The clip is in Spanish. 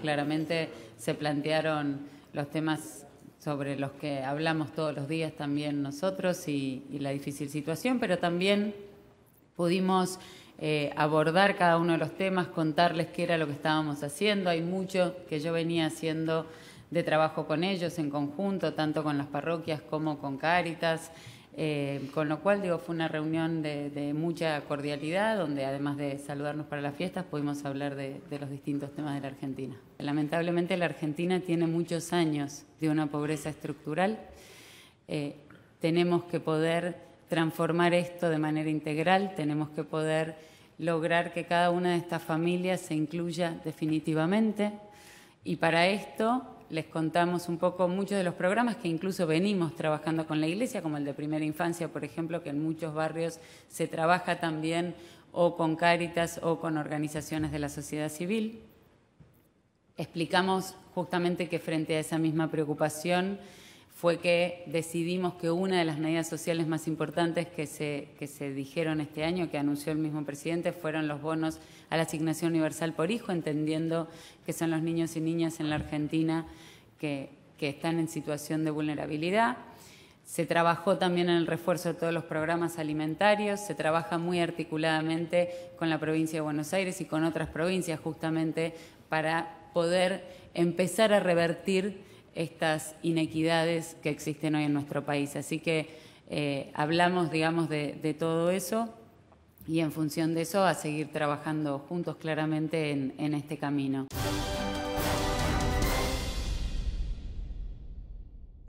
Claramente se plantearon los temas sobre los que hablamos todos los días también nosotros y, la difícil situación, pero también pudimos eh, abordar cada uno de los temas, contarles qué era lo que estábamos haciendo. Hay mucho que yo venía haciendo de trabajo con ellos en conjunto, tanto con las parroquias como con Cáritas. Eh, con lo cual, digo, fue una reunión de, mucha cordialidad, donde además de saludarnos para las fiestas, pudimos hablar de, los distintos temas de la Argentina. Lamentablemente, la Argentina tiene muchos años de una pobreza estructural. Eh, tenemos que poder transformar esto de manera integral, tenemos que poder lograr que cada una de estas familias se incluya definitivamente. Y para esto les contamos un poco muchos de los programas que incluso venimos trabajando con la iglesia, como el de primera infancia, por ejemplo, que en muchos barrios se trabaja también o con cáritas o con organizaciones de la sociedad civil. Explicamos justamente que frente a esa misma preocupación, fue que decidimos que una de las medidas sociales más importantes que se, dijeron este año, que anunció el mismo presidente, fueron los bonos a la asignación universal por hijo, entendiendo que son los niños y niñas en la Argentina que, que están en situación de vulnerabilidad. Se trabajó también en el refuerzo de todos los programas alimentarios, se trabaja muy articuladamente con la provincia de Buenos Aires y con otras provincias justamente para poder empezar a revertir estas inequidades que existen hoy en nuestro país. Así que eh, hablamos, digamos, de, todo eso y en función de eso a seguir trabajando juntos claramente en este camino.